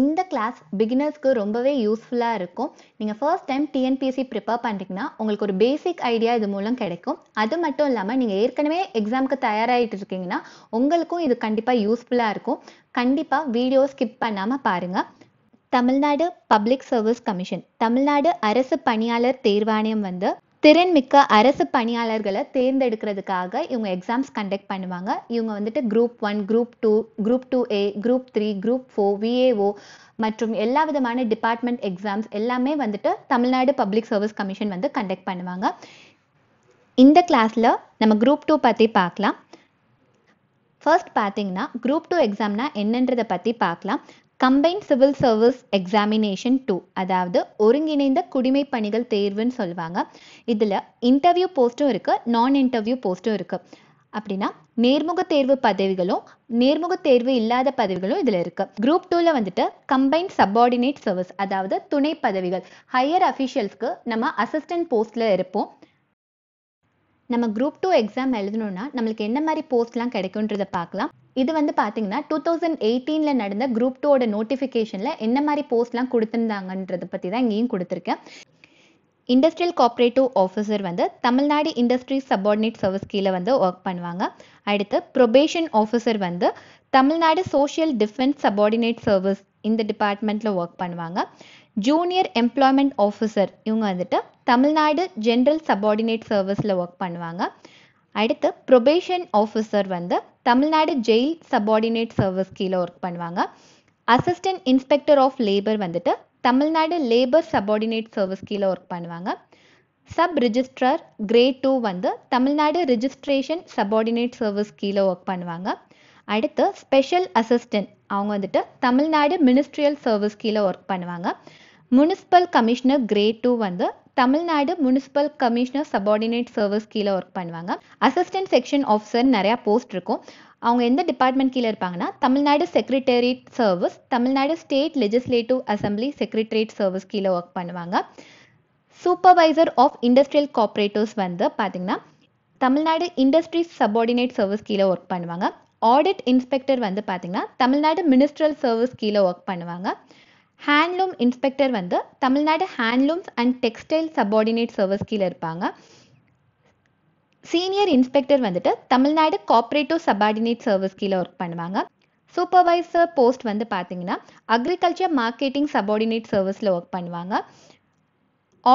இந்த கிளாஸ் பிகினர்ஸ்க்கு ரொம்பவே யூஸ்ஃபுல்லாக இருக்கும் நீங்கள் ஃபர்ஸ்ட் டைம் டிஎன்பிஎஸ்சி ப்ரிப்பேர் பண்ணுறீங்கன்னா உங்களுக்கு ஒரு பேசிக் ஐடியா இது மூலம் கிடைக்கும் அது மட்டும் இல்லாமல் நீங்கள் ஏற்கனவே எக்ஸாமுக்கு தயாராகிட்டு இருக்கீங்கன்னா உங்களுக்கும் இது கண்டிப்பாக யூஸ்ஃபுல்லாக இருக்கும் கண்டிப்பாக வீடியோ ஸ்கிப் பண்ணாமல் பாருங்கள் Tamil Nadu public service commission Tamil Nadu அரசு பணியாளர் தேர்வாணையம் வந்து திறன்மிக்க அரசு பணியாளர்களை தேர்ந்தெடுக்கிறதுக்காக இவங்க எக்ஸாம்ஸ் கண்டக்ட் பண்ணுவாங்க இவங்க வந்துட்டு group one group two group two A group three group four VAO மற்றும் எல்லா விதமான டிபார்ட்மெண்ட் எக்ஸாம்ஸ் எல்லாமே வந்துட்டு தமிழ்நாடு பப்ளிக் சர்வீஸ் கமிஷன் வந்து கண்டக்ட் பண்ணுவாங்க இந்த கிளாஸில் நம்ம குரூப் டூ பற்றி பார்க்கலாம் ஃபர்ஸ்ட் பார்த்தீங்கன்னா குரூப் டூ எக்ஸாம்னா என்னன்றதை பற்றி பார்க்கலாம் combine civil service examination two அதாவது ஒருங்கிணைந்த குடிமை பணிகள் தேர்வுன்னு சொல்லுவாங்க இதில் இன்டர்வியூ போஸ்ட்டும் இருக்குது நான் இன்டர்வியூ போஸ்ட்டும் இருக்குது அப்படின்னா நேர்முக தேர்வு பதவிகளும் நேர்முக தேர்வு இல்லாத பதவிகளும் இதில் இருக்குது குரூப் டூவில் வந்துட்டு கம்பைன்ட் சப்பார்டினேட் சர்வீஸ் அதாவது துணை பதவிகள் ஹையர் அஃபீஷியல்ஸ்க்கு நம்ம அசிஸ்டன்ட் போஸ்ட்டில் இருப்போம் நம்ம குரூப் டூ எக்ஸாம் எழுதணும்னா நம்மளுக்கு என்ன மாதிரி போஸ்ட்லாம் கிடைக்குன்றதை பார்க்கலாம் இது வந்து பார்த்தீங்கன்னா டூ தௌசண்ட் எயிட்டீனில் நடந்த குரூப் டூவோட நோட்டிஃபிகேஷனில் என்ன மாதிரி போஸ்ட்லாம் கொடுத்துருந்தாங்கன்றதை பற்றி தான் இங்கேயும் கொடுத்துருக்கேன் இண்டஸ்ட்ரியல் கோஆப்ரேட்டிவ் ஆஃபீஸர் வந்து தமிழ்நாடு இண்டஸ்ட்ரி சப்ஆர்டினேட் சர்வீஸ் கீழே வந்து ஒர்க் பண்ணுவாங்க அடுத்து ப்ரொபேஷன் ஆஃபீஸர் வந்து Tamil Nadu social defence subordinate service இந்த டிபார்ட்மெண்ட்டில் ஒர்க் பண்ணுவாங்க ஜூனியர் எம்ப்ளாய்மெண்ட் ஆஃபீஸர் இவங்க வந்துட்டு தமிழ்நாடு ஜென்ரல் சப்ஆர்டினேட் சர்வீஸில் ஒர்க் பண்ணுவாங்க அடுத்து ப்ரொபேஷன் ஆஃபீஸர் வந்து தமிழ்நாடு ஜெயில் சபார்டினேட் சர்வீஸ் கீழே ஒர்க் பண்ணுவாங்க அசிஸ்டன்ட் இன்ஸ்பெக்டர் ஆஃப் லேபர் வந்துட்டு தமிழ்நாடு லேபர் சபார்டினேட் சர்வீஸ் கீழே ஒர்க் பண்ணுவாங்க சப் ரிஜிஸ்ட்ரர் கிரேட் டூ வந்து தமிழ்நாடு ரிஜிஸ்ட்ரேஷன் சபார்டினேட் சர்வீஸ் கீழே ஒர்க் பண்ணுவாங்க அடுத்து ஸ்பெஷல் அசிஸ்டன்ட் அவங்க வந்துட்டு தமிழ்நாடு மினிஸ்ட்ரியல் சர்வீஸ் கீழே ஒர்க் பண்ணுவாங்க முனிசிபல் கமிஷனர் கிரேட் டூ வந்து Tamil Nadu municipal commissioner subordinate service கீழே ஒர்க் பண்ணுவாங்க அசிஸ்டன்ட் செக்ஷன் ஆஃபீஸர் நிறையா போஸ்ட் இருக்கும் அவங்க எந்த டிபார்ட்மெண்ட் கீழே இருப்பாங்கன்னா Tamil Nadu secretariat service Tamil Nadu state legislative assembly secretariat service கீழே ஒர்க் பண்ணுவாங்க சூப்பர்வைசர் ஆஃப் இண்டஸ்ட்ரியல் கார்பரேட்டர்ஸ் வந்து பார்த்திங்கன்னா தமிழ்நாடு இண்டஸ்ட்ரி சபார்டினேட் சர்வீஸ் கீழே ஒர்க் பண்ணுவாங்க ஆடிட் இன்ஸ்பெக்டர் வந்து பார்த்தீங்கன்னா தமிழ்நாடு மினிஸ்ட்ரல் சர்வீஸ் கீழே ஒர்க் பண்ணுவாங்க ஹேண்ட்லூம் இன்ஸ்பெக்டர் வந்து Tamil Nadu handlooms and textile subordinate service கீழே இருப்பாங்க சீனியர் இன்ஸ்பெக்டர் வந்துட்டு தமிழ்நாடு கார்பரேட்டிவ் சப்ஆர்டினேட் சர்வீஸ் கீழே ஒர்க் பண்ணுவாங்க சூப்பர்வைசர் போஸ்ட் வந்து பார்த்தீங்கன்னா அக்ரிகல்ச்சர் மார்க்கெட்டிங் சப்ஆர்டினேட் சர்வீஸில் ஒர்க் பண்ணுவாங்க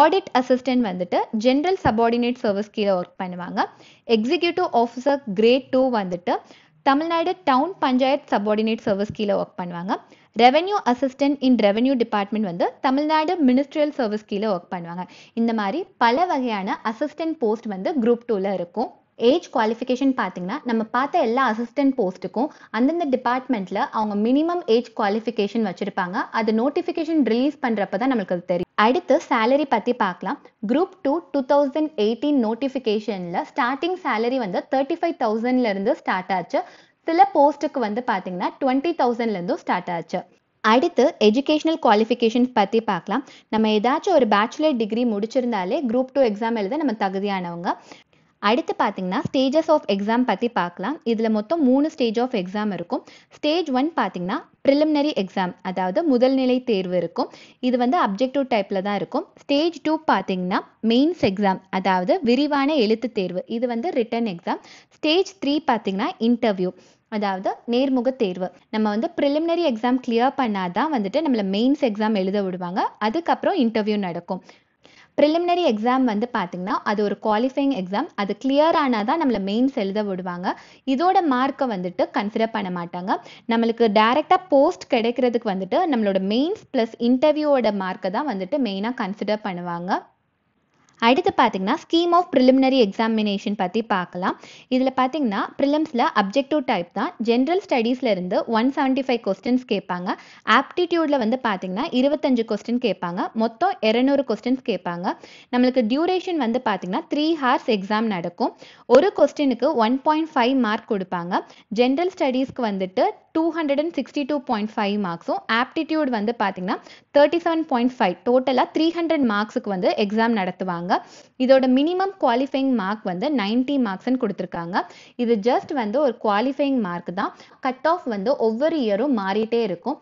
ஆடிட் அசிஸ்டன்ட் வந்துட்டு ஜென்ரல் சப்ஆர்டினேட் சர்வீஸ் கீழே ஒர்க் பண்ணுவாங்க எக்ஸிக்யூட்டிவ் ஆஃபீஸர் கிரேட் டூ வந்துட்டு Tamil Nadu town panchayat subordinate service கீழே ஒர்க் பண்ணுவாங்க revenue assistant in revenue department வந்து தமிழ்நாடு மினிஸ்ட்ரியல் சர்வீஸ் கீழே ஒர்க் பண்ணுவாங்க இந்த மாதிரி பல வகையான அசிஸ்டன்ட் போஸ்ட் வந்து குரூப் டூவில் இருக்கும் ஏஜ் குவாலிஃபிகேஷன் பார்த்தீங்கன்னா நம்ம பார்த்த எல்லா அசிஸ்டன்ட் போஸ்ட்டுக்கும் அந்தந்த டிபார்ட்மெண்ட்டில் அவங்க மினிமம் ஏஜ் குவாலிஃபிகேஷன் வச்சுருப்பாங்க அது நோட்டிஃபிகேஷன் ரிலீஸ் பண்ணுறப்ப தான் நம்மளுக்கு அது தெரியும் அடுத்து சேலரி பற்றி பார்க்கலாம் group two two thousand eighteen நோட்டிஃபிகேஷனில் ஸ்டார்டிங் சேலரி வந்து தேர்ட்டி ஃபைவ் தௌசண்ட்லேருந்து ஸ்டார்ட் ஆச்சு சில போஸ்ட்டுக்கு வந்து பார்த்தீங்கன்னா டுவெண்ட்டி தௌசண்ட்லேருந்தும் ஸ்டார்ட் ஆச்சு அடுத்து எஜுகேஷனல் குவாலிஃபிகேஷன்ஸ் பற்றி பார்க்கலாம் நம்ம ஏதாச்சும் ஒரு பேச்சுலர் டிகிரி முடிச்சிருந்தாலே குரூப் டூ எக்ஸாம் எழுத நம்ம தகுதியானவங்க அடுத்து பார்த்தீங்கன்னா ஸ்டேஜஸ் ஆஃப் எக்ஸாம் பற்றி பார்க்கலாம் இதில் மொத்தம் மூணு ஸ்டேஜ் ஆஃப் எக்ஸாம் இருக்கும் ஸ்டேஜ் ஒன் பார்த்தீங்கன்னா ப்ரிலிமினரி எக்ஸாம் அதாவது முதல்நிலை தேர்வு இருக்கும் இது வந்து அப்ஜெக்டிவ் டைப்பில் தான் இருக்கும் ஸ்டேஜ் டூ பார்த்தீங்கன்னா மெயின்ஸ் எக்ஸாம் அதாவது விரிவான எழுத்து தேர்வு இது வந்து ரிட்டன் எக்ஸாம் ஸ்டேஜ் த்ரீ பார்த்தீங்கன்னா இன்டர்வியூ அதாவது நேர்முக தேர்வு நம்ம வந்து ப்ரிலிமினரி எக்ஸாம் கிளியர் பண்ணாதான் வந்துட்டு நம்மளை மெயின்ஸ் எக்ஸாம் எழுத விடுவாங்க அதுக்கப்புறம் இன்டர்வியூ நடக்கும் ப்ரிலிமினரி எக்ஸாம் வந்து பார்த்திங்கன்னா அது ஒரு குவாலிஃபைங் எக்ஸாம் அது கிளியர் ஆனால் தான் நம்மளை மெயின்ஸ் எழுத விடுவாங்க இதோட மார்க்கை வந்துட்டு கன்சிடர் பண்ண மாட்டாங்க நம்மளுக்கு டேரெக்டாக போஸ்ட் கிடைக்கிறதுக்கு வந்துட்டு நம்மளோட மெயின்ஸ் ப்ளஸ் இன்டர்வியூவோட மார்க்கை தான் வந்துட்டு மெயினாக கன்சிடர் பண்ணுவாங்க அடுத்து பார்த்தீங்கன்னா ஸ்கீம் ஆஃப் ப்ரிலிமினரி எக்ஸாமினேஷன் பற்றி பார்க்கலாம் இதில் பார்த்தீங்கன்னா ப்ரிலிம்ஸில் அப்ஜெக்டிவ் டைப் தான் ஜென்ரல் ஸ்டடீஸில் இருந்து ஒன் செவன்ட்டி ஃபைவ் கொஸ்டின்ஸ் கேட்பாங்க ஆப்டிடியூடில் வந்து பார்த்தீங்கன்னா இருபத்தஞ்சு கொஸ்டின் கேட்பாங்க மொத்தம் இரநூறு கொஸ்டின்ஸ் கேட்பாங்க நம்மளுக்கு டியூரேஷன் வந்து பார்த்தீங்கன்னா த்ரீ ஹார்ஸ் எக்ஸாம் நடக்கும் ஒரு கொஸ்டினுக்கு ஒன் பாயிண்ட் ஃபைவ் மார்க் கொடுப்பாங்க ஜென்ரல் ஸ்டடீஸ்க்கு வந்துட்டு two hundred and sixty two point five மார்க்ஸும் ஆப்டிடியூட் வந்து பார்த்தீங்கன்னா தேர்ட்டி செவன் பாயிண்ட் ஃபைவ் டோட்டலாக த்ரீ ஹண்ட்ரட் மார்க்ஸுக்கு வந்து எக்ஸாம் நடத்துவாங்க இதோட மினிமம் குவாலிஃபைங் மார்க் வந்து நைன்டி மார்க்ஸ்னு கொடுத்துருக்காங்க இது ஜஸ்ட் வந்து ஒரு குவாலிஃபைங் மார்க் தான் கட் ஆஃப் வந்து ஒவ்வொரு இயரும் மாறிட்டே இருக்கும்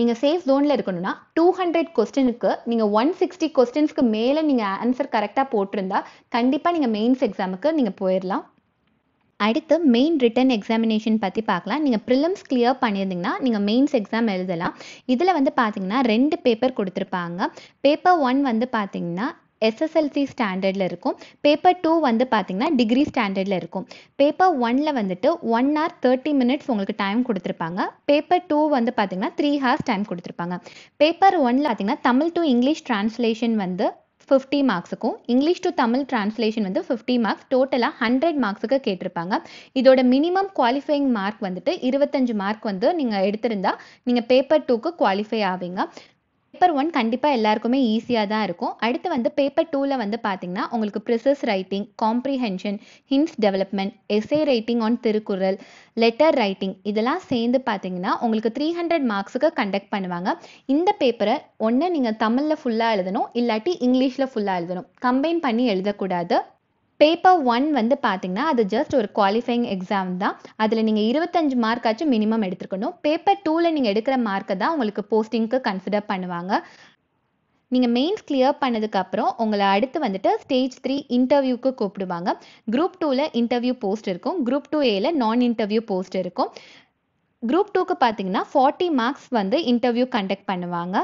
நீங்கள் சேஃப் ஜோனில் இருக்கணும்னா டூ ஹண்ட்ரட் கொஸ்டினுக்கு நீங்கள் ஒன் சிக்ஸ்டி கொஸ்டின்ஸ்க்கு மேலே நீங்கள் ஆன்சர் கரெக்டாக போட்டிருந்தா கண்டிப்பாக நீங்கள் மெயின்ஸ் எக்ஸாமுக்கு நீங்கள் போயிடலாம் அடுத்து மெயின் ரிட்டன் எக்ஸாமினேஷன் பற்றி பார்க்கலாம் நீங்கள் ப்ரிலிம்ஸ் கிளியர் பண்ணியிருந்தீங்கன்னா நீங்கள் மெயின்ஸ் எக்ஸாம் எழுதலாம் இதில் வந்து பார்த்தீங்கன்னா ரெண்டு பேப்பர் கொடுத்துருப்பாங்க பேப்பர் ஒன் வந்து பார்த்தீங்கன்னா எஸ்எஸ்எல்சி ஸ்டாண்டர்டில் இருக்கும் பேப்பர் டூ வந்து பார்த்தீங்கன்னா டிகிரி ஸ்டாண்டர்டில் இருக்கும் பேப்பர் ஒனில் வந்துட்டு ஒன் ஹவர் தேர்ட்டி மினிட்ஸ் உங்களுக்கு டைம் கொடுத்துருப்பாங்க பேப்பர் டூ வந்து பார்த்தீங்கன்னா த்ரீ ஹார்ஸ் டைம் கொடுத்துருப்பாங்க பேப்பர் ஒனில் பார்த்தீங்கன்னா தமிழ் டு இங்கிலீஷ் டிரான்ஸ்லேஷன் வந்து ஃபிஃப்டி மார்க்ஸுக்கும் இங்கிலீஷ் டு தமிழ் டிரான்ஸ்லேஷன் வந்து ஃபிஃப்டி மார்க்ஸ் டோட்டலாக ஹண்ட்ரட் மார்க்ஸுக்கு கேட்டிருப்பாங்க இதோட மினிமம் குவாலிஃபைங் மார்க் வந்துட்டு இருபத்தஞ்சு மார்க் வந்து நீங்கள் எடுத்திருந்தா நீங்கள் பேப்பர் டூக்கு குவாலிஃபை ஆவீங்க பேப்பர் ஒன் கண்டிப்பாக எல்லாருக்குமே ஈஸியாக தான் இருக்கும் அடுத்து வந்து பேப்பர் டூவில் வந்து பார்த்தீங்கன்னா உங்களுக்கு precis writing comprehension hints development essay writing on Thirukkural letter writing இதெல்லாம் சேர்ந்து பார்த்தீங்கன்னா உங்களுக்கு த்ரீ ஹண்ட்ரட் மார்க்ஸுக்கு கண்டக்ட் பண்ணுவாங்க இந்த பேப்பரை ஒன்று நீங்கள் தமிழில் ஃபுல்லாக எழுதணும் இல்லாட்டி இங்கிலீஷில் ஃபுல்லாக எழுதணும் கம்பைன் பண்ணி எழுதக்கூடாது பேப்பர் ஒன் வந்து பார்த்தீங்கன்னா அது ஜஸ்ட் ஒரு குவாலிஃபைங் எக்ஸாம் தான் அதில் நீங்கள் இருபத்தஞ்சு மார்க் ஆச்சும் மினிமம் எடுத்துருக்கணும் பேப்பர் டூவில் நீங்கள் எடுக்கிற மார்க்கை தான் உங்களுக்கு போஸ்டிங்க்கு கன்சிடர் பண்ணுவாங்க நீங்கள் மெயின்ஸ் கிளியர் பண்ணதுக்கப்புறம் உங்களை அடுத்து வந்துட்டு ஸ்டேஜ் த்ரீ இன்டர்வியூக்கு கூப்பிடுவாங்க குரூப் டூவில் இன்டர்வியூ போஸ்ட் இருக்கும் குரூப் டூ ஏல நான் இன்டர்வியூ போஸ்ட் இருக்கும் குரூப் டூக்கு பார்த்தீங்கன்னா ஃபார்ட்டி மார்க்ஸ் வந்து இன்டர்வியூ கண்டக்ட் பண்ணுவாங்க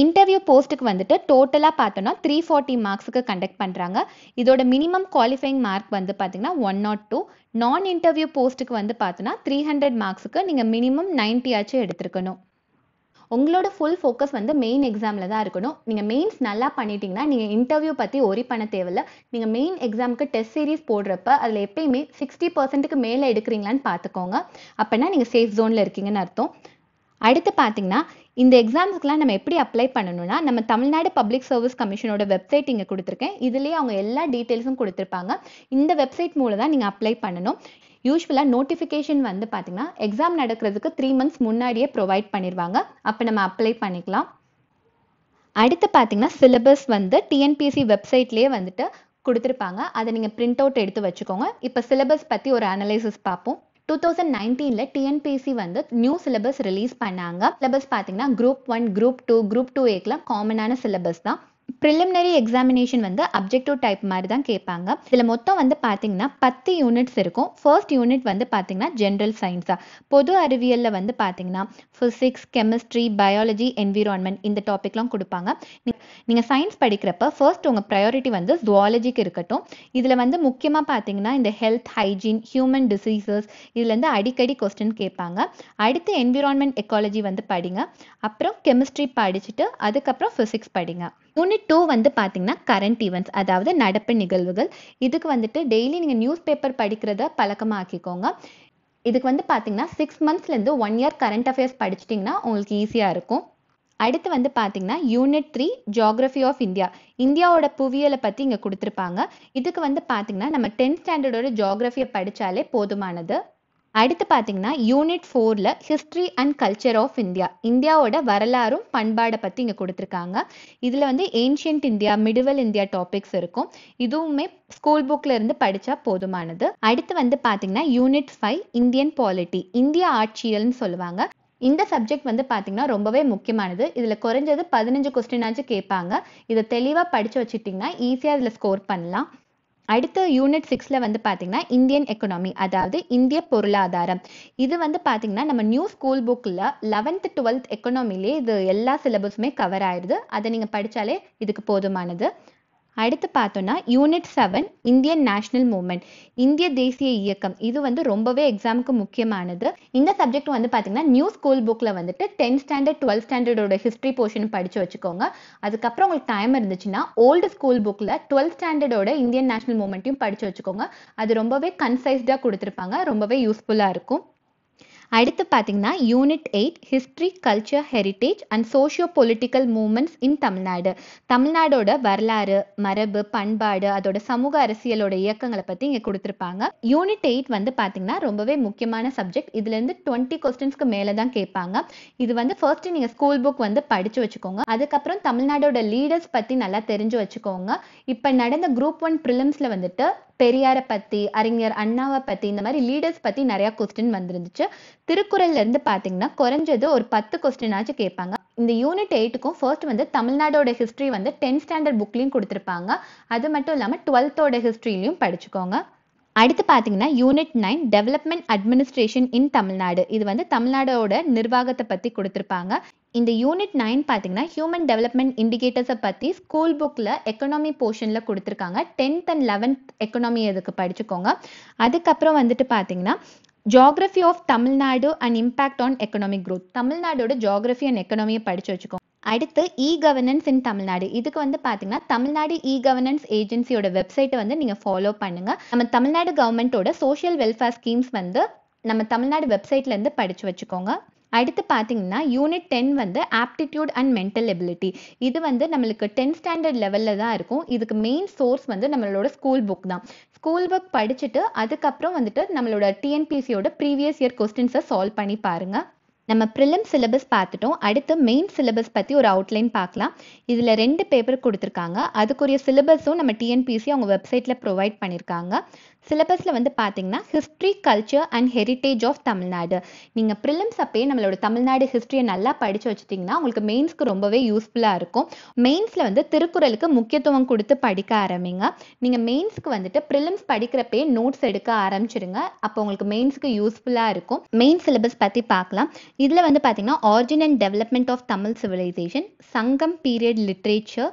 இன்டர்வியூ போஸ்ட்டுக்கு வந்துட்டு டோட்டலாக பார்த்தோன்னா த்ரீ ஃபார்ட்டி மார்க்ஸுக்கு கண்டக்ட் பண்ணுறாங்க இதோட மினிமம் குவாலிஃபைங் மார்க் வந்து பார்த்தீங்கன்னா one nought two non interview போஸ்ட்டுக்கு வந்து பார்த்தோன்னா த்ரீ ஹண்ட்ரட் மார்க்ஸுக்கு நீங்கள் மினிமம் நைன்ட்டியாச்சும் எடுத்துருக்கணும் உங்களோட ஃபுல் ஃபோக்கஸ் வந்து மெயின் எக்ஸாமில் தான் இருக்கணும் நீங்கள் மெயின்ஸ் நல்லா பண்ணிட்டீங்கன்னா நீங்கள் இன்டர்வியூ பற்றி ஒரி பண்ண தேவையில்ல நீங்கள் மெயின் எக்ஸாமுக்கு டெஸ்ட் சீரீஸ் போடுறப்ப அதில் எப்பயுமே சிக்ஸ்டி பர்சன்ட்டுக்கு மேலே எடுக்கிறீங்களான்னு பார்த்துக்கோங்க அப்போனா நீங்கள் சேஃப் ஜோனில் இருக்கீங்கன்னு அர்த்தம் அடுத்து பார்த்தீங்கன்னா இந்த எக்ஸாம்ஸ்க்குலாம் நம்ம எப்படி அப்ளை பண்ணணும்னா நம்ம தமிழ்நாடு பப்ளிக் சர்வீஸ் கமிஷனோட வெப்சைட் இங்கே கொடுத்துருக்கேன் இதுலேயே அவங்க எல்லா டீட்டெயில்ஸும் கொடுத்துருப்பாங்க இந்த வெப்சைட் மூலம் தான் நீங்கள் அப்ளை பண்ணணும் யூஸ்வலாக நோட்டிஃபிகேஷன் வந்து பார்த்தீங்கன்னா எக்ஸாம் நடக்கிறதுக்கு த்ரீ மந்த்ஸ் முன்னாடியே ப்ரொவைட் பண்ணிடுவாங்க அப்போ நம்ம அப்ளை பண்ணிக்கலாம் அடுத்து பார்த்தீங்கன்னா சிலபஸ் வந்து டிஎன்பிஎஸ்சி வெப்சைட்லேயே வந்துட்டு கொடுத்துருப்பாங்க அதை நீங்கள் பிரிண்ட் அவுட் எடுத்து வச்சுக்கோங்க இப்போ சிலபஸ் பற்றி ஒரு அனலைசிஸ் பார்ப்போம் டூ தௌசண்ட் நைன்டீனில் டிஎன்பிசி வந்து நியூ சிலபஸ் ரிலீஸ் பண்ணாங்க சிலபஸ் பார்த்தீங்கன்னா group one group two group two ஏக்கெலாம் காமனான சிலபஸ் தான் ப்ரிலிமினரி எக்ஸாமினேஷன் வந்து அப்ஜெக்டிவ் டைப் மாதிரி தான் கேட்பாங்க இதில் மொத்தம் வந்து பார்த்தீங்கன்னா பத்து யூனிட்ஸ் இருக்கும் ஃபர்ஸ்ட் யூனிட் வந்து பார்த்தீங்கன்னா ஜென்ரல் சயின்ஸாக பொது அறிவியலில் வந்து பார்த்தீங்கன்னா ஃபிசிக்ஸ் கெமிஸ்ட்ரி பயாலஜி என்விரான்மெண்ட் இந்த டாபிக்லாம் கொடுப்பாங்க நீங்கள் சயின்ஸ் படிக்கிறப்ப ஃபர்ஸ்ட் உங்கள் ப்ரையாரிட்டி வந்து ஜுவாலஜிக்கு இருக்கட்டும் இதில் வந்து முக்கியமாக பார்த்தீங்கன்னா இந்த ஹெல்த் ஹைஜீன் ஹியூமன் டிசீசஸ் இதுலேருந்து அடிக்கடி கொஸ்டின் கேட்பாங்க அடுத்து என்விரான்மெண்ட் எக்காலஜி வந்து படிங்க அப்புறம் கெமிஸ்ட்ரி படிச்சுட்டு அதுக்கப்புறம் ஃபிசிக்ஸ் படிங்க யூனிட் டூ வந்து பார்த்தீங்கன்னா கரண்ட் ஈவெண்ட்ஸ் அதாவது நடப்பு நிகழ்வுகள் இதுக்கு வந்துட்டு டெய்லி நீங்கள் நியூஸ் பேப்பர் படிக்கிறத பழக்கமாக்கிக்கோங்க இதுக்கு வந்து பார்த்தீங்கன்னா சிக்ஸ் மந்த்ஸ்லேருந்து ஒன் இயர் கரண்ட் அஃபேர்ஸ் படிச்சிட்டிங்கன்னா உங்களுக்கு ஈஸியாக இருக்கும் அடுத்து வந்து பார்த்தீங்கன்னா unit three geography of India இந்தியாவோட புவியலை பற்றி இங்கே கொடுத்துருப்பாங்க இதுக்கு வந்து பார்த்தீங்கன்னா நம்ம டென்த் ஸ்டாண்டர்டோட ஜியாகிரஃபியை படித்தாலே போதுமானது அடுத்து பார்த்தீங்கன்னா யூனிட் ஃபோரில் history and culture of India இந்தியாவோட வரலாறும் பண்பாடை பற்றி இங்கே கொடுத்துருக்காங்க இதில் வந்து ancient India medieval India topics இருக்கும் இதுவுமே ஸ்கூல் புக்கில் இருந்து படித்தா போதுமானது அடுத்து வந்து பார்த்தீங்கன்னா யூனிட் ஃபைவ் இந்தியன் பாலிட்டி இந்திய ஆட்சியல்னு சொல்லுவாங்க இந்த சப்ஜெக்ட் வந்து பார்த்தீங்கன்னா ரொம்பவே முக்கியமானது இதில் குறைஞ்சது பதினஞ்சு கொஸ்டினாச்சும் கேட்பாங்க இதை தெளிவாக படித்து வச்சுட்டிங்கன்னா ஈஸியாக இதில் ஸ்கோர் பண்ணலாம் அடுத்த யூனிட் சிக்ஸில் வந்து பார்த்தீங்கன்னா இந்தியன் எக்கனாமி அதாவது இந்திய பொருளாதாரம் இது வந்து பார்த்தீங்கன்னா நம்ம நியூ ஸ்கூல் புக்கில் லெவன்த் டுவெல்த் எக்கனாமிலே இது எல்லா சிலபஸுமே கவர் ஆயிடுது அதை நீங்கள் படித்தாலே இதுக்கு போதுமானது அடுத்து பார்த்தோன்னா unit seven Indian national movement இந்திய தேசிய இயக்கம் இது வந்து ரொம்பவே எக்ஸாமுக்கு முக்கியமானது இந்த சப்ஜெக்ட் வந்து பார்த்தீங்கன்னா நியூ ஸ்கூல் புக்கில் வந்துட்டு டென்த் ஸ்டாண்டர்ட் டுவெல்த் ஸ்டாண்டர்டோட ஹிஸ்ட்ரி போர்ஷன் படித்து வச்சுக்கோங்க அதுக்கப்புறம் உங்களுக்கு டைம் இருந்துச்சுன்னா ஓல்டு ஸ்கூல் புக்கில் டுவெல்த் ஸ்டாண்டர்டோட இந்தியன் நேஷனல் மூமெண்ட்டையும் படித்து வச்சுக்கோங்க அது ரொம்பவே கன்சைஸ்டாக கொடுத்துருப்பாங்க ரொம்பவே யூஸ்ஃபுல்லாக இருக்கும் அடுத்து பார்த்தீங்கன்னா unit eight history culture heritage and socio political movements in Tamil Nadu தமிழ்நாடோட வரலாறு மரபு பண்பாடு அதோட சமூக அரசியலோட இயக்கங்களை பற்றி இங்கே கொடுத்துருப்பாங்க யூனிட் எயிட் வந்து பார்த்தீங்கன்னா ரொம்பவே முக்கியமான சப்ஜெக்ட் இதுலேருந்து டுவெண்ட்டி கொஸ்டின்ஸ்க்கு மேலே தான் கேட்பாங்க இது வந்து ஃபர்ஸ்ட் நீங்கள் ஸ்கூல் புக் வந்து படித்து வச்சுக்கோங்க அதுக்கப்புறம் தமிழ்நாடோட லீடர்ஸ் பற்றி நல்லா தெரிஞ்சு வச்சுக்கோங்க இப்போ நடந்த குரூப் ஒன் ப்ரிலிம்ஸில் வந்துட்டு பெரியாரை பற்றி அறிஞர் அண்ணாவை பற்றி இந்த மாதிரி லீடர்ஸ் பற்றி நிறையா கொஸ்டின் வந்துருந்துச்சு திருக்குறள்லேருந்து பார்த்தீங்கன்னா குறைஞ்சது ஒரு பத்து கொஸ்டின் ஆச்சு கேட்பாங்க இந்த யூனிட் எயிட்டுக்கும் ஃபர்ஸ்ட் வந்து தமிழ்நாடோட ஹிஸ்ட்ரி வந்து டென்த் ஸ்டாண்டர்ட் புக்லேயும் கொடுத்துருப்பாங்க அது மட்டும் இல்லாமல் டுவெல்த்தோட ஹிஸ்டரியிலையும் படிச்சுக்கோங்க அடுத்து பார்த்தீங்கன்னா unit nine development administration in Tamil Nadu இது வந்து தமிழ்நாடோட நிர்வாகத்தை பற்றி கொடுத்துருப்பாங்க இந்த யூனிட் நைன் பார்த்தீங்கன்னா ஹியூமன் டெவலப்மெண்ட் இண்டிகேட்டர்ஸை பற்றி ஸ்கூல் புக்கில் எக்கனாமி போர்ஷனில் கொடுத்துருக்காங்க டென்த் அண்ட் லெவன்த் எக்கனாமி இதுக்கு படிச்சுக்கோங்க அதுக்கப்புறம் வந்துட்டு பார்த்தீங்கன்னா geography of Tamil Nadu and impact on economic growth தமிழ்நாடோட ஜாகிரஃபி அண்ட் எக்கனாமியை படிச்சு வச்சுக்கோங்க அடுத்து இ கவர்னன்ஸ் இன் தமிழ்நாடு இதுக்கு வந்து பார்த்தீங்கன்னா தமிழ்நாடு இ கவர்னன்ஸ் ஏஜென்சியோட வெப்சைட்டை வந்து நீங்கள் ஃபாலோ பண்ணுங்கள் நம்ம தமிழ்நாடு கவர்மெண்ட்டோட சோஷியல் வெல்ஃபேர் ஸ்கீம்ஸ் வந்து நம்ம தமிழ்நாடு வெப்சைட்லேருந்து படித்து வச்சுக்கோங்க அடுத்து பார்த்தீங்கன்னா யூனிட் டென் வந்து ஆப்டிடியூட் அண்ட் மென்டல் எபிலிட்டி இது வந்து நம்மளுக்கு டென்த் ஸ்டாண்டர்ட் லெவலில் தான் இருக்கும் இதுக்கு மெயின் சோர்ஸ் வந்து நம்மளோட ஸ்கூல் புக் தான் ஸ்கூல் புக் படிச்சுட்டு அதுக்கப்புறம் வந்துட்டு நம்மளோட டிஎன்பிசியோட ப்ரீவியஸ் இயர் கொஸ்டின்ஸை சால்வ் பண்ணி பாருங்கள் நம்ம ப்ரிலம் சிலபஸ் பார்த்துட்டோம் அடுத்து மெயின் சிலபஸ் பற்றி ஒரு அவுட்லைன் பார்க்கலாம் இதில் ரெண்டு பேப்பர் கொடுத்துருக்காங்க அதுக்குரிய சிலபஸும் நம்ம டிஎன்பிசி அவங்க வெப்சைட்டில் ப்ரொவைட் பண்ணியிருக்காங்க சிலபஸில் வந்து பார்த்தீங்கன்னா history culture and heritage of Tamil Nadu நீங்கள் ப்ரிலிம்ஸ் அப்பயே நம்மளோட தமிழ்நாடு ஹிஸ்ட்ரியை நல்லா படித்து வச்சுட்டிங்கன்னா உங்களுக்கு மெயின்ஸ்க்கு ரொம்பவே யூஸ்ஃபுல்லாக இருக்கும் மெயின்ஸில் வந்து திருக்குறளுக்கு முக்கியத்துவம் கொடுத்து படிக்க ஆரம்பிங்க நீங்கள் மெயின்ஸ்க்கு வந்துட்டு ப்ரிலிம்ஸ் படிக்கிறப்பே நோட்ஸ் எடுக்க ஆரம்பிச்சிடுங்க அப்போ உங்களுக்கு மெயின்ஸ்க்கு யூஸ்ஃபுல்லாக இருக்கும் மெயின் சிலபஸ் பற்றி பார்க்கலாம் இதில் வந்து பார்த்தீங்கன்னா origin and development of Tamil civilisation Sangam period literature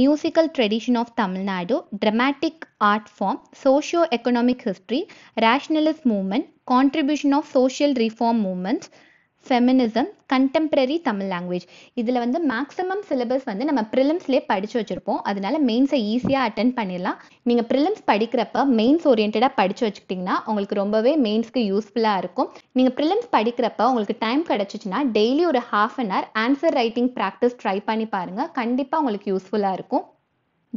musical tradition of Tamil Nadu, dramatic art form, socio-economic history, rationalist movement, contribution of social reform movements, feminism contemporary Tamil language இதில் வந்து மேக்ஸிமம் சிலபஸ் வந்து நம்ம ப்ரிலிம்ஸ்லேயே படித்து வச்சுருப்போம் அதனால மெயின்ஸை ஈஸியாக அட்டன் பண்ணிடலாம் நீங்கள் ப்ரிலிம்ஸ் படிக்கிறப்ப மெயின்ஸ் ஓரியன்டாக படித்து வச்சுக்கிட்டிங்கன்னா உங்களுக்கு ரொம்பவே மெயின்ஸ்க்கு யூஸ்ஃபுல்லாக இருக்கும் நீங்கள் ப்ரிலிம்ஸ் படிக்கிறப்ப உங்களுக்கு டைம் கிடச்சிச்சின்னா டெய்லி ஒரு half an hour answer writing practice try பண்ணி பாருங்கள் கண்டிப்பாக உங்களுக்கு யூஸ்ஃபுல்லாக இருக்கும்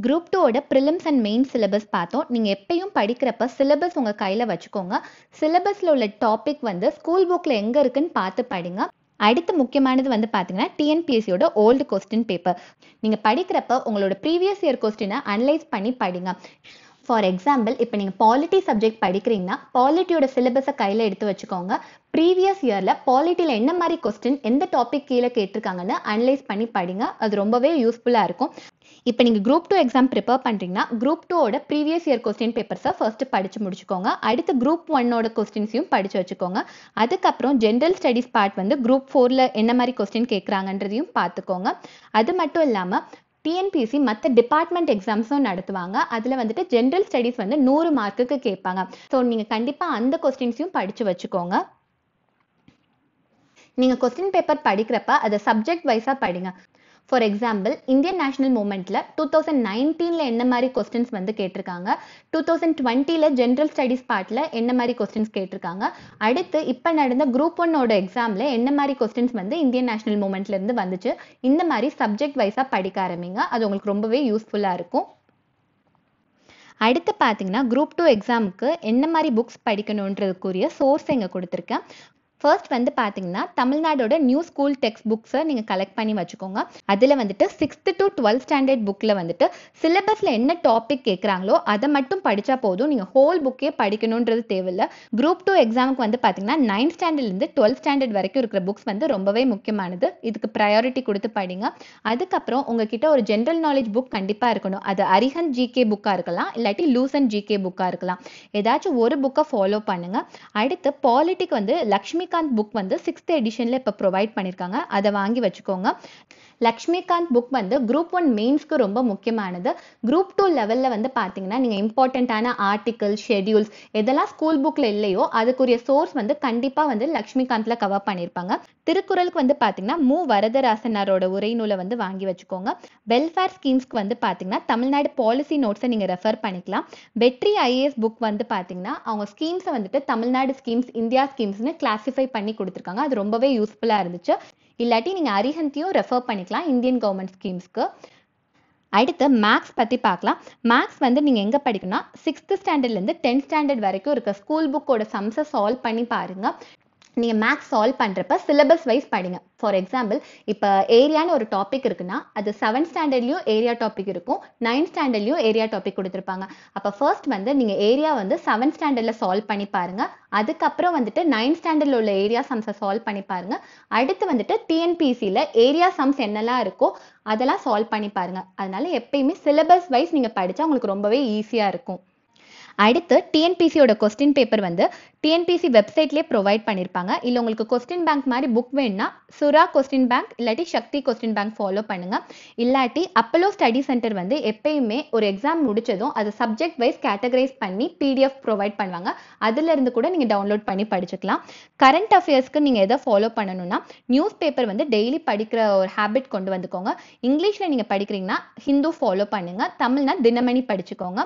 குரூப் டூவோட ப்ரிலிம்ஸ் அண்ட் மெயின் சிலபஸ் பார்த்தோம் நீங்கள் எப்பயும் படிக்கிறப்ப சிலபஸ் உங்கள் கையில் வச்சுக்கோங்க சிலபஸில் உள்ள டாபிக் வந்து ஸ்கூல் புக்கில் எங்கே இருக்குன்னு பார்த்து படிங்க அடுத்து முக்கியமானது வந்து பார்த்தீங்கன்னா டிஎன்பிஎஸ்சியோட ஓல்டு கொஸ்டின் பேப்பர் நீங்கள் படிக்கிறப்ப உங்களோட ப்ரீவியஸ் இயர் கொஸ்டினை அனலைஸ் பண்ணி படிங்க ஃபார் எக்ஸாம்பிள் இப்போ நீங்கள் பாலிட்டி சப்ஜெக்ட் படிக்கிறீங்கன்னா பாலிட்டியோட சிலபஸை கையில் எடுத்து வச்சுக்கோங்க ப்ரீவியஸ் இயரில் பாலிட்டியில் என்ன மாதிரி கொஸ்டின் எந்த டாபிக் கீழே கேட்டிருக்காங்கன்னு அனலைஸ் பண்ணி படிங்க அது ரொம்பவே யூஸ்ஃபுல்லாக இருக்கும் இப்போ நீங்கள் குரூப் டூ எக்ஸாம் ப்ரிப்பேர் பண்ணுறீங்கன்னா குரூப் டூவோட ப்ரீவியஸ் இயர் கொஸ்டின் பேப்பர்ஸை ஃபர்ஸ்ட் படித்து முடிச்சுக்கோங்க அடுத்து குரூப் ஒன்னோட கொஸ்டின்ஸையும் படித்து வச்சுக்கோங்க அதுக்கப்புறம் ஜென்ரல் ஸ்டடீஸ் பார்ட் வந்து குரூப் ஃபோரில் என்ன மாதிரி கொஸ்டின் கேட்குறாங்கன்றதையும் பார்த்துக்கோங்க அது மட்டும் இல்லாமல் டிஎன்பிசி மற்ற டிபார்ட்மெண்ட் எக்ஸாம்ஸும் நடத்துவாங்க அதில் வந்துட்டு ஜென்ரல் ஸ்டடீஸ் வந்து நூறு மார்க்குக்கு கேட்பாங்க ஸோ நீங்கள் கண்டிப்பாக அந்த கொஸ்டின்ஸையும் படித்து வச்சுக்கோங்க நீங்கள் கொஸ்டின் பேப்பர் படிக்கிறப்ப அதை சப்ஜெக்ட் வைஸாக படிங்க ஃபார் எக்ஸாம்பிள் இந்தியன் நேஷனல் மூமெண்ட்டில் டூ தௌசண்ட் நைன்டீனில் என்ன மாதிரி கொஸ்டின்ஸ் வந்து கேட்டிருக்காங்க டூ தௌசண்ட் டுவெண்ட்டியில் ஜென்ரல் ஸ்டடிஸ் பார்ட்டில் என்ன மாதிரி கொஸ்டின்ஸ் கேட்டிருக்காங்க அடுத்து இப்போ நடந்த குரூப் ஒன்னோட எக்ஸாமில் என்ன மாதிரி கொஸ்டின்ஸ் வந்து இந்தியன் நேஷனல் மூமெண்ட்லேருந்து வந்துச்சு இந்த மாதிரி சப்ஜெக்ட் வைஸாக படிக்க ஆரம்பிங்க அது உங்களுக்கு ரொம்பவே யூஸ்ஃபுல்லாக இருக்கும் அடுத்து பார்த்தீங்கன்னா குரூப் டூ எக்ஸாமுக்கு என்ன மாதிரி புக்ஸ் படிக்கணுன்றதுக்குரிய சோர்ஸ் இங்கே கொடுத்துருக்கேன் ஃபர்ஸ்ட் வந்து பார்த்தீங்கன்னா தமிழ்நாடோட நியூ ஸ்கூல் டெக்ஸ்ட் புக்ஸை நீங்கள் கலெக்ட் பண்ணி வச்சுக்கோங்க அதில் வந்துட்டு சிக்ஸ்த்து டு டுவெல்த் ஸ்டாண்டர்ட் புக்கில் வந்துட்டு சிலபஸில் என்ன டாபிக் கேட்குறாங்களோ அதை மட்டும் படித்தா போதும் நீங்கள் ஹோல் புக்கே படிக்கணுன்றது தேவையில்லை குரூப் டூ எக்ஸாமுக்கு வந்து பார்த்தீங்கன்னா நைன்த் ஸ்டாண்டர்ட்லேருந்து டுவெல்த் ஸ்டாண்டர்ட் வரைக்கும் இருக்கிற புக்ஸ் வந்து ரொம்பவே முக்கியமானது இதுக்கு ப்ரையாரிட்டி கொடுத்து படிங்க அதுக்கப்புறம் உங்ககிட்ட ஒரு ஜென்ரல் நாலேஜ் புக் கண்டிப்பாக இருக்கணும் அது அரிஹன் ஜிகே புக்காக இருக்கலாம் இல்லாட்டி லூசன் ஜிகே புக்காக இருக்கலாம் ஏதாச்சும் ஒரு புக்கை ஃபாலோ பண்ணுங்கள் அடுத்து பாலிட்டிக் வந்து லக்ஷ்மி லக்ஷ்மிகாந்த் புக் வந்து சிக்ஸ்த் எடிஷனில் இப்போ ப்ரொவைட் பண்ணியிருக்காங்க அதை வாங்கி வச்சுக்கோங்க லக்ஷ்மிகாந்த் புக் வந்து குரூப் ஒன் மெயின்ஸ்க்கு ரொம்ப முக்கியமானது குரூப் டூ லெவலில் வந்து பார்த்தீங்கன்னா நீங்கள் இம்பார்ட்டண்ட்டான ஆர்டிகல் ஷெடியூல்ஸ் எதெல்லாம் ஸ்கூல் புக்கில் இல்லையோ அதுக்குரிய சோர்ஸ் வந்து கண்டிப்பாக வந்து லக்ஷ்மிகாந்தில் கவர் பண்ணியிருப்பாங்க திருக்குறளுக்கு வந்து பார்த்தீங்கன்னா மு வரதராசனாரோட உரைநூலை வந்து வாங்கி வச்சுக்கோங்க வெல்ஃபேர் ஸ்கீம்ஸ்க்கு வந்து பார்த்தீங்கன்னா தமிழ்நாடு பாலிசி நோட்ஸை நீங்கள் ரெஃபர் பண்ணிக்கலாம் வெற்றி ஐஏஎஸ் புக் வந்து பார்த்தீங்கன்னா அவங்க ஸ்கீம்ஸை வந்துட்டு தமிழ்நாடு ஸ்கீம்ஸ் இந்தியா ஸ்கீம்ஸ்னு கிளாசிஃபை பண்ணி கொடுத்துருக்காங்க அது ரொம்பவே யூஸ்ஃபுல்லாக இருந்துச்சு இல்லாட்டி நீங்கள் அரிஹந்தியும் ரெஃபர் பண்ணிக்கலாம் இந்தியன் கவர்மெண்ட் ஸ்கீம்ஸ்க்கு அடுத்து மேக்ஸ் பற்றி பார்க்கலாம் மேக்ஸ் வந்து நீங்கள் எங்கே படிக்கணும்னா சிக்ஸ்த்து ஸ்டாண்டர்ட்லேருந்து டென்த் ஸ்டாண்டர்ட் வரைக்கும் இருக்க ஸ்கூல் புக்கோட சம்ஸை சால்வ் பண்ணி பாருங்கள் நீங்கள் மேக்ஸ் சால்வ் பண்ணுறப்ப சிலபஸ் வைஸ் படிங்க ஃபார் எக்ஸாம்பிள் இப்போ ஏரியான்னு ஒரு டாபிக் இருக்குன்னா அது செவன்த் ஸ்டாண்டர்ட்லேயும் ஏரியா டாபிக் இருக்கும் நைன்த் ஸ்டாண்டர்ட்லேயும் ஏரியா டாபிக் கொடுத்துருப்பாங்க அப்போ ஃபர்ஸ்ட் வந்து நீங்கள் ஏரியா வந்து செவன்த் ஸ்டாண்டர்டில் சால்வ் பண்ணி பாருங்க அதுக்கப்புறம் வந்துட்டு நைன்த் ஸ்டாண்டர்டில் உள்ள ஏரியா சம்ஸை சால்வ் பண்ணி பாருங்க அடுத்து வந்துட்டு டிஎன்பிசியில் ஏரியா சம்ஸ் என்னெல்லாம் இருக்கோ அதெல்லாம் சால்வ் பண்ணி பாருங்க அதனால எப்பயுமே சிலபஸ் வைஸ் நீங்கள் படித்தா உங்களுக்கு ரொம்பவே ஈஸியாக இருக்கும் அடுத்து டிஎன்பிசியோட கொஸ்டின் பேப்பர் வந்து டிஎன்பிசி வெப்சைட்லேயே ப்ரொவைட் பண்ணியிருப்பாங்க இல்லை உங்களுக்கு கொஸ்டின் பேங்க் மாதிரி புக் வேணும்னா சுரா கொஸ்டின் பேங்க் இல்லாட்டி சக்தி கொஸ்டின் பேங்க் ஃபாலோ பண்ணுங்கள் இல்லாட்டி அப்பலோ ஸ்டடி சென்டர் வந்து எப்பயுமே ஒரு எக்ஸாம் முடிச்சதும் அதை சப்ஜெக்ட் வைஸ் கேட்டகரைஸ் பண்ணி பிடிஎஃப் ப்ரொவைட் பண்ணுவாங்க அதுலேருந்து கூட நீங்கள் டவுன்லோட் பண்ணி படிச்சுக்கலாம் கரண்ட் அஃபேர்ஸ்க்கு நீங்கள் எதை ஃபாலோ பண்ணணும்னா நியூஸ் பேப்பர் வந்து டெய்லி படிக்கிற ஒரு ஹேபிட் கொண்டு வந்துக்கோங்க இங்கிலீஷில் நீங்கள் படிக்கிறீங்கன்னா ஹிந்து ஃபாலோ பண்ணுங்கள் தமிழ்னா தினமணி படிச்சுக்கோங்க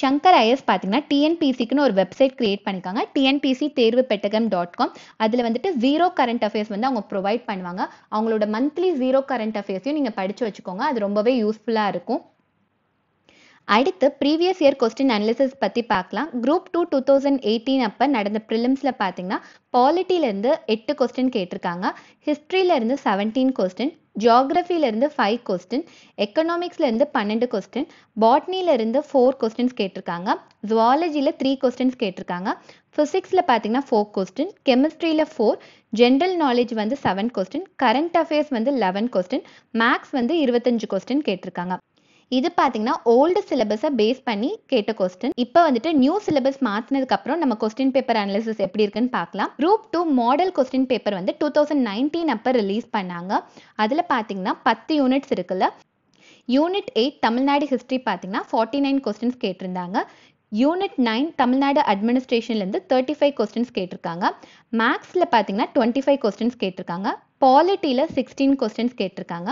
சங்கர் ஐஎஸ் பார்த்தீங்கன்னா டிஎன்பிசிக்குன்னு ஒரு வெப்சைட் கிரியேட் பண்ணிக்காங்க டிஎன்பிசி தேர்வு பெட்டகம் டாட் காம் அதில் வந்துட்டு ஜீரோ கரண்ட் அஃபேர்ஸ் வந்து அவங்க ப்ரொவைட் பண்ணுவாங்க அவங்களோட மந்த்லி ஜீரோ கரண்ட் அஃபேர்ஸையும் நீங்கள் படித்து வச்சுக்கோங்க அது ரொம்பவே யூஸ்ஃபுல்லாக இருக்கும் அடுத்து ப்ரீவியஸ் இயர் கொஸ்டின் அனலிசிஸ் பற்றி பார்க்கலாம் group two two thousand eighteen அப்போ நடந்த ப்ரிலிம்ஸில் பார்த்தீங்கன்னா பாலிட்டியிலேருந்து எட்டு கொஸ்டின் கேட்டிருக்காங்க ஹிஸ்ட்ரியிலேருந்து செவன்டீன் கொஸ்டின் ஜியாகிரஃபிலேருந்து ஃபைவ் கொஸ்டின் எக்கனாமிக்ஸ்லேருந்து பன்னெண்டு கொஸ்டின் பாட்னிலேருந்து ஃபோர் கொஸ்டின்ஸ் கேட்டிருக்காங்க ஜுவாலஜியில் த்ரீ கொஸ்டின்ஸ் கேட்டிருக்காங்க ஃபிசிக்ஸில் பார்த்தீங்கன்னா ஃபோர் கொஸ்டின் கெமிஸ்ட்ரியில் ஃபோர் ஜென்ரல் நாலேஜ் வந்து செவன் கொஸ்டின் கரண்ட் அஃபேர்ஸ் வந்து லெவன் கொஸ்டின் மேக்ஸ் வந்து இருபத்தஞ்சு கொஸ்டின் கேட்டிருக்காங்க இது பார்த்தீங்கன்னா ஓல்டு சிலபஸை பேஸ் பண்ணி கேட்ட கொஸ்டின் இப்போ வந்துட்டு நியூ சிலபஸ் மாற்றினதுக்கு அப்புறம் நம்ம கொஸ்டின் பேப்பர் அனாலிசிஸ் எப்படி இருக்குன்னு பார்க்கலாம் group two model question paper வந்து டூ தௌசண்ட் நைன்டீன் அப்போ ரிலீஸ் பண்ணாங்க அதில் பார்த்தீங்கன்னா பத்து யூனிட்ஸ் இருக்குல்ல யூனிட் எயிட் தமிழ்நாடு ஹிஸ்ட்ரி பார்த்தீங்கன்னா ஃபார்ட்டி நைன் கொஸ்டின்ஸ் கேட்டிருந்தாங்க யூனிட் நைன் தமிழ்நாடு அட்மினிஸ்ட்ரேஷன்லேருந்து தேர்ட்டி ஃபைவ் கொஸ்டின்ஸ் கேட்டிருக்காங்க மேக்ஸில் பார்த்தீங்கன்னா டுவெண்ட்டி ஃபைவ் கொஸ்டின்ஸ் கேட்டிருக்காங்க பாலிட்டியில் சிக்ஸ்டீன் கொஸ்டின்ஸ் கேட்டிருக்காங்க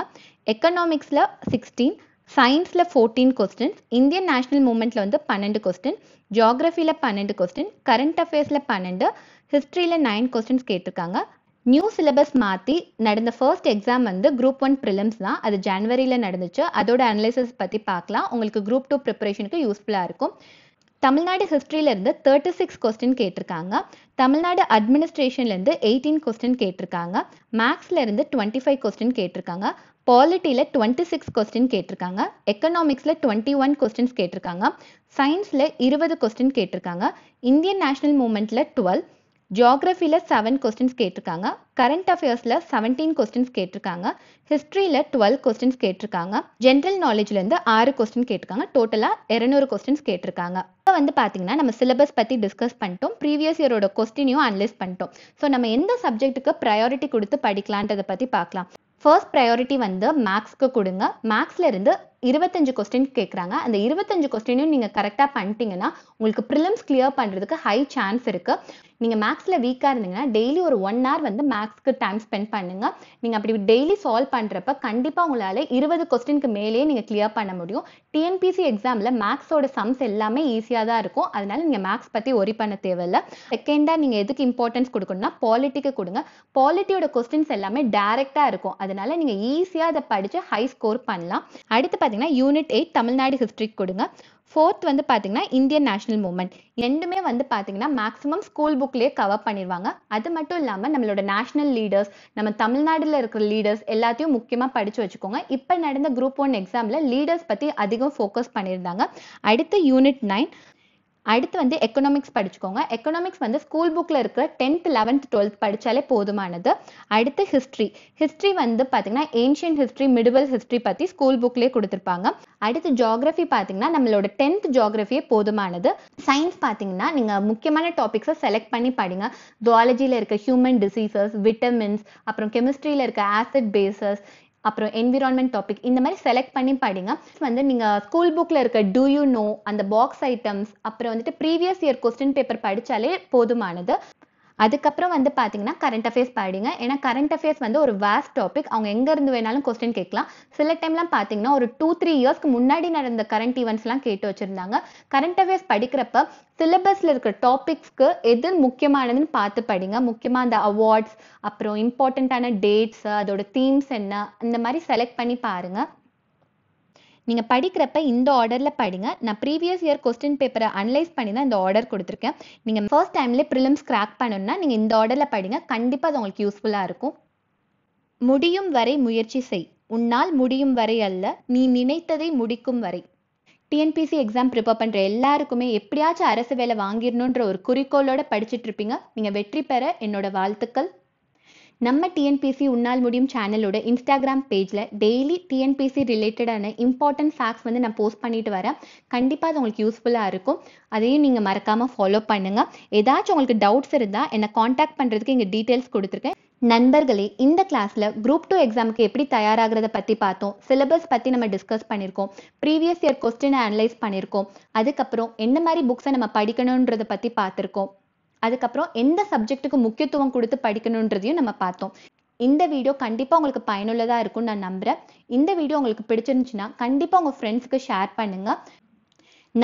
எக்கனாமிக்ஸில் சிக்ஸ்டீன் சயின்ஸில் ஃபோர்டீன் கொஸ்டின்ஸ் இந்தியன் நேஷனல் மூமெண்ட்டில் வந்து பன்னெண்டு கொஸ்டின் ஜியாகிரஃபியில் பன்னெண்டு கொஸ்டின் கரண்ட் அஃபேர்ஸில் பன்னெண்டு ஹிஸ்ட்ரியில் நைன் கொஸ்டின்ஸ் கேட்டிருக்காங்க நியூ சிலபஸ் மாற்றி நடந்த ஃபர்ஸ்ட் எக்ஸாம் வந்து குரூப் ஒன் ப்ரிலிம்ஸ் தான் அது ஜனவரியில் நடந்துச்சு அதோட அனலைசிஸ் பற்றி பார்க்கலாம் உங்களுக்கு குரூப் டூ ப்ரிப்பரேஷனுக்கு யூஸ்ஃபுல்லாக இருக்கும் தமிழ்நாடு ஹிஸ்ட்ரியிலேருந்து தேர்ட்டி சிக்ஸ் கொஸ்டின் கேட்டிருக்காங்க தமிழ்நாடு அட்மினிஸ்ட்ரேஷன்லேருந்து எயிட்டீன் கொஸ்டின் கேட்டிருக்காங்க மேக்ஸ்லேருந்து டுவெண்ட்டி ஃபைவ் கொஸ்டின் கேட்டிருக்காங்க பாலிட்டியில் டுவெண்ட்டி சிக்ஸ் கொஸ்டின் கேட்டிருக்காங்க எக்கனாமிக்ஸில் டுவெண்ட்டி ஒன் கொஸ்டின்ஸ் கேட்டிருக்காங்க சயின்ஸில் இருபது கொஸ்டின் கேட்டிருக்காங்க இந்தியன் நேஷனல் மூமெண்ட்டில் டுவெல் ஜியாகிரஃபியில் செவன் கொஸ்டின்ஸ் கேட்டிருக்காங்க கரண்ட் அஃபேர்ஸில் செவன்டீன் கொஸ்டின்ஸ் கேட்டிருக்காங்க ஹிஸ்ட்ரியில் டுவெல் கொஸ்டின்ஸ் கேட்டிருக்காங்க ஜென்ரல் நாலேஜ்லேருந்து ஆறு கொஸ்டின் கேட்டிருக்காங்க டோட்டலாக இரநூறு கொஸ்டின்ஸ் கேட்டிருக்காங்க இப்போ வந்து பார்த்தீங்கன்னா நம்ம சிலபஸ் பற்றி டிஸ்கஸ் பண்ணிட்டோம் ப்ரீவியஸ் இயரோட கொஸ்டினையும் அனலைஸ் பண்ணிட்டோம் ஸோ நம்ம எந்த சப்ஜெக்ட்டுக்கு ப்ரையாரிட்டி கொடுத்து படிக்கலான்றதை பற்றி பார்க்கலாம் ஃபர்ஸ்ட் ப்ரையாரிட்டி வந்து மேக்ஸ்க்கு கொடுங்க மேக்ஸ்லேருந்து இருபத்தஞ்சு கொஸ்டின் கேட்குறாங்க அந்த இருபத்தஞ்சு கொஸ்டினையும் நீங்கள் கரெக்டாக பண்ணிட்டீங்கன்னா உங்களுக்கு ப்ரிலிம்ஸ் கிளியர் பண்ணுறதுக்கு ஹை சான்ஸ் இருக்குது நீங்கள் மேக்ஸில் வீக்காக இருந்தீங்கன்னா டெய்லி ஒரு ஒன் ஹவர் வந்து மேக்ஸ்க்கு டைம் ஸ்பெண்ட் பண்ணுங்கள் நீங்கள் அப்படி டெய்லி சால்வ் பண்ணுறப்ப கண்டிப்பாக உங்களால் இருபது கொஸ்டினுக்கு மேலேயே நீங்கள் கிளியர் பண்ண முடியும் டிஎன்பிசி எக்ஸாமில் மேக்ஸோட சம்ஸ் எல்லாமே ஈஸியாக தான் இருக்கும் அதனால் நீங்கள் மேக்ஸ் பற்றி ஒரி பண்ண தேவையில்லை செகண்டாக நீங்கள் எதுக்கு இம்பார்ட்டன்ஸ் கொடுக்கணும்னா பாலிட்டிக்கு கொடுங்க பாலிட்டியோட கொஸ்டின்ஸ் எல்லாமே டேரெக்டாக இருக்கும் அதனால் நீங்கள் ஈஸியாக அதை படித்து ஹை ஸ்கோர் பண்ணலாம் அடுத்து பார்த்தீங்கன்னா யூனிட் எயிட் தமிழ்நாடு ஹிஸ்ட்ரி கொடுங்க ஃபோர்த் வந்து பார்த்தீங்கன்னா இந்தியன் நேஷனல் மூமெண்ட் ரெண்டுமே வந்து பார்த்தீங்கன்னா மேக்ஸிமம் ஸ்கூல் புக்லேயே கவர் பண்ணிடுவாங்க அது மட்டும் இல்லாமல் நம்மளோட நேஷனல் லீடர்ஸ் நம்ம தமிழ்நாட்டில் இருக்கிற லீடர்ஸ் எல்லாத்தையும் முக்கியமாக படித்து வச்சுக்கோங்க இப்போ நடந்த குரூப் ஒன் எக்ஸாமில் லீடர்ஸ் பற்றி அதிகம் ஃபோக்கஸ் பண்ணியிருந்தாங்க அடுத்து யூனிட் நைன் அடுத்து வந்து எக்கனாமிக்ஸ் படிச்சுக்கோங்க எக்கனாமிக்ஸ் வந்து ஸ்கூல் புக்கில் இருக்கிற டென்த் லெவன்த் டுவெல்த் படித்தாலே போதுமானது அடுத்து ஹிஸ்ட்ரி ஹிஸ்ட்ரி வந்து பார்த்தீங்கன்னா ஏன்ஷியன் ஹிஸ்ட்ரி மிடுவல் ஹிஸ்ட்ரி பற்றி ஸ்கூல் புக்லேயே கொடுத்துருப்பாங்க அடுத்து ஜியாகிரஃபி பார்த்தீங்கன்னா நம்மளோட டென்த் ஜியாகிரஃபியே போதுமானது சயின்ஸ் பார்த்தீங்கன்னா நீங்கள் முக்கியமான டாபிக்ஸை செலக்ட் பண்ணி படிங்க ஜுவாலஜியில் இருக்க ஹியூமன் டிசீசஸ் விட்டமின்ஸ் அப்புறம் கெமிஸ்ட்ரியில் இருக்க ஆசிட் பேசஸ் அப்புறம் என்விரான்மெண்ட் டாபிக் இந்த மாதிரி செலக்ட் பண்ணி படிங்க வந்து நீங்கள் ஸ்கூல் புக்கில் இருக்க டூ யூ நோ அந்த பாக்ஸ் ஐட்டம்ஸ் அப்புறம் வந்துட்டு ப்ரீவியஸ் இயர் கொஸ்டின் பேப்பர் படித்தாலே போதுமானது அதுக்கப்புறம் வந்து பார்த்தீங்கன்னா கரண்ட் அஃபேர்ஸ் படிங்க ஏன்னா கரண்ட் அஃபேர்ஸ் வந்து ஒரு வேஸ்ட் டாபிக் அவங்க எங்கேருந்து வேணாலும் கொஸ்டின் கேட்கலாம் சில டைம்லாம் பார்த்தீங்கன்னா ஒரு டூ த்ரீ இயர்ஸ்க்கு முன்னாடி நடந்த கரண்ட் ஈவெண்ட்ஸ்லாம் கேட்டு வச்சுருந்தாங்க கரண்ட் அஃபேர்ஸ் படிக்கிறப்ப சிலபஸில் இருக்கிற டாபிக்ஸ்க்கு எது முக்கியமானதுன்னு பார்த்து படிங்க முக்கியமாக அந்த அவார்ட்ஸ் அப்புறம் இம்பார்ட்டண்ட்டான டேட்ஸ் அதோட தீம்ஸ் என்ன இந்த மாதிரி செலக்ட் பண்ணி பாருங்கள் நீங்கள் படிக்கிறப்ப இந்த ஆர்டரில் படிங்க நான் ப்ரீவியஸ் இயர் கொஸ்டின் பேப்பரை அனலைஸ் பண்ணி தான் இந்த ஆர்டர் கொடுத்துருக்கேன் நீங்கள் ஃபர்ஸ்ட் டைம்லேயே ப்ரிலிம்ஸ் கிராக் பண்ணணும்னா நீங்கள் இந்த ஆர்டரில் படிங்க கண்டிப்பாக அது உங்களுக்கு யூஸ்ஃபுல்லாக இருக்கும் முடியும் வரை முயற்சி செய் உன்னால் முடியும் வரை அல்ல நீ நினைத்ததை முடிக்கும் வரை டிஎன்பிசி எக்ஸாம் ப்ரிப்பேர் பண்ணுற எல்லாருக்குமே எப்படியாச்சும் அரசு வேலை வாங்கிடணுன்ற ஒரு குறிக்கோளோட படிச்சுட்டு இருப்பீங்க நீங்கள் வெற்றி பெற என்னோட வாழ்த்துக்கள் நம்ம டிஎன்பிசி உன்னால் முடியும் சேனலோட இன்ஸ்டாகிராம் பேஜில் டெய்லி டிஎன்பிசி ரிலேட்டடான இம்பார்ட்டன்ட் ஃபேக்ட்ஸ் வந்து நான் போஸ்ட் பண்ணிட்டு வரேன் கண்டிப்பாக அது உங்களுக்கு யூஸ்ஃபுல்லாக இருக்கும் அதையும் நீங்கள் மறக்காமல் ஃபாலோ பண்ணுங்கள் ஏதாச்சும் உங்களுக்கு டவுட்ஸ் இருந்தால் என்னை காண்டாக்ட் பண்ணுறதுக்கு இங்கே டீட்டெயில்ஸ் கொடுத்துருக்கேன் நண்பர்களே இந்த கிளாஸில் குரூப் டூ எக்ஸாமுக்கு எப்படி தயாராகிறத பற்றி பார்த்தோம் சிலபஸ் பற்றி நம்ம டிஸ்கஸ் பண்ணியிருக்கோம் ப்ரீவியஸ் இயர் கொஸ்டினை அனலைஸ் பண்ணியிருக்கோம் அதுக்கப்புறம் என்ன மாதிரி புக்ஸை நம்ம படிக்கணுன்றதை பற்றி பார்த்துருக்கோம் அதுக்கப்புறம் எந்த சப்ஜெக்டுக்கு முக்கியத்துவம் கொடுத்து படிக்கணுன்றதையும் நம்ம பார்த்தோம் இந்த வீடியோ கண்டிப்பாக உங்களுக்கு பயனுள்ளதாக இருக்கும்னு நான் நம்புகிறேன் இந்த வீடியோ உங்களுக்கு பிடிச்சிருந்துச்சுன்னா கண்டிப்பாக உங்கள் ஃப்ரெண்ட்ஸுக்கு ஷேர் பண்ணுங்கள்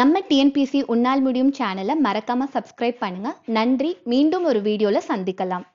நம்ம டிஎன்பிசி உன்னால் முடியும் சேனலை மறக்காமல் சப்ஸ்கிரைப் பண்ணுங்கள் நன்றி மீண்டும் ஒரு வீடியோவில் சந்திக்கலாம்